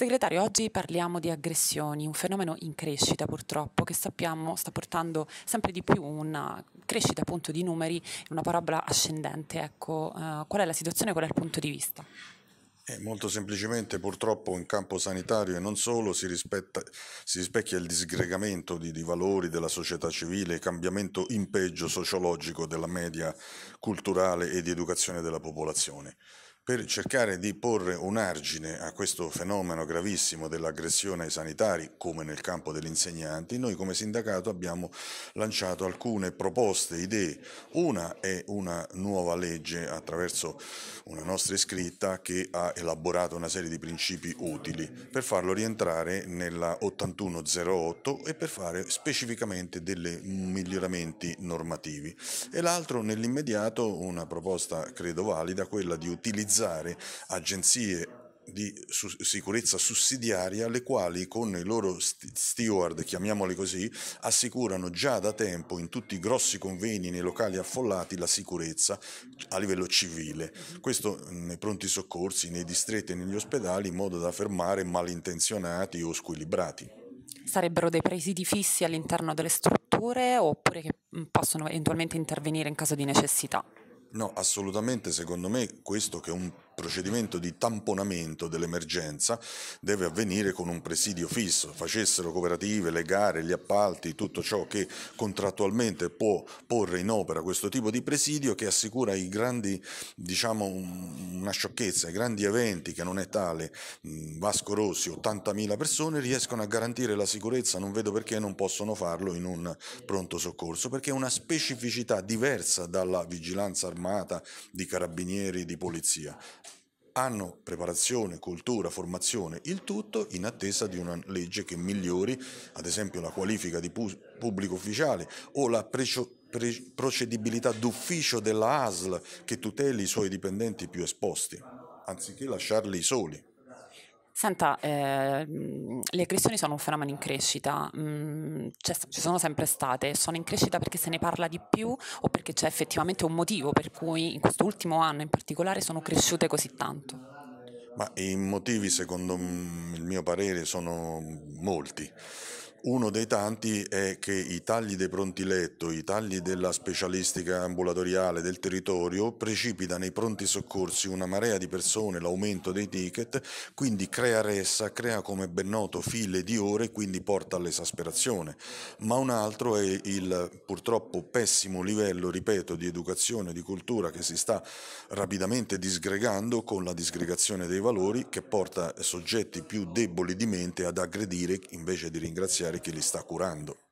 Segretario, oggi parliamo di aggressioni, un fenomeno in crescita purtroppo che sappiamo sta portando sempre di più una crescita appunto di numeri, una parabola ascendente. Ecco, eh, qual è la situazione, qual è il punto di vista? Eh, molto semplicemente purtroppo in campo sanitario e non solo si, rispetta, si rispecchia il disgregamento di, di, valori della società civile, il cambiamento in peggio sociologico della media culturale e di educazione della popolazione per cercare di porre un argine a questo fenomeno gravissimo dell'aggressione ai sanitari, come nel campo degli insegnanti, noi come sindacato abbiamo lanciato alcune proposte, idee. Una è una nuova legge attraverso una nostra iscritta che ha elaborato una serie di principi utili per farlo rientrare nella 8108 e per fare specificamente dei miglioramenti normativi. E l'altro nell'immediato una proposta credo valida, quella di utilizzare utilizzare agenzie di sicurezza sussidiaria, le quali con i loro steward, chiamiamoli così, assicurano già da tempo in tutti i grossi convegni nei locali affollati la sicurezza a livello civile. Questo nei pronti soccorsi, nei distretti e negli ospedali, in modo da fermare malintenzionati o squilibrati. Sarebbero dei presidi fissi all'interno delle strutture oppure che possono eventualmente intervenire in caso di necessità? No, assolutamente, secondo me questo che è un procedimento di tamponamento dell'emergenza deve avvenire con un presidio fisso, facessero cooperative, le gare, gli appalti, tutto ciò che contrattualmente può porre in opera questo tipo di presidio che assicura i grandi, diciamo una sciocchezza, i grandi eventi che non è tale, mm, Vasco Rossi, 80.000 persone riescono a garantire la sicurezza, non vedo perché non possono farlo in un pronto soccorso, perché è una specificità diversa dalla vigilanza armata di carabinieri, di polizia hanno preparazione, cultura, formazione, il tutto in attesa di una legge che migliori, ad esempio, la qualifica di pubblico ufficiale o la procedibilità d'ufficio della ASL che tuteli i suoi dipendenti più esposti, anziché lasciarli soli. Senta, eh, le aggressioni sono un fenomeno in crescita, mm, cioè, ci sono sempre state, sono in crescita perché se ne parla di più o perché c'è effettivamente un motivo per cui in quest'ultimo anno in particolare sono cresciute così tanto? Ma i motivi, secondo il mio parere, sono molti uno dei tanti è che i tagli dei pronti letto, i tagli della specialistica ambulatoriale del territorio precipita nei pronti soccorsi una marea di persone, l'aumento dei ticket, quindi crea ressa, crea come ben noto file di ore, quindi porta all'esasperazione. Ma un altro è il purtroppo pessimo livello, ripeto, di educazione, di cultura che si sta rapidamente disgregando con la disgregazione dei valori che porta soggetti più deboli di mente ad aggredire invece di ringraziare magari chi li sta curando.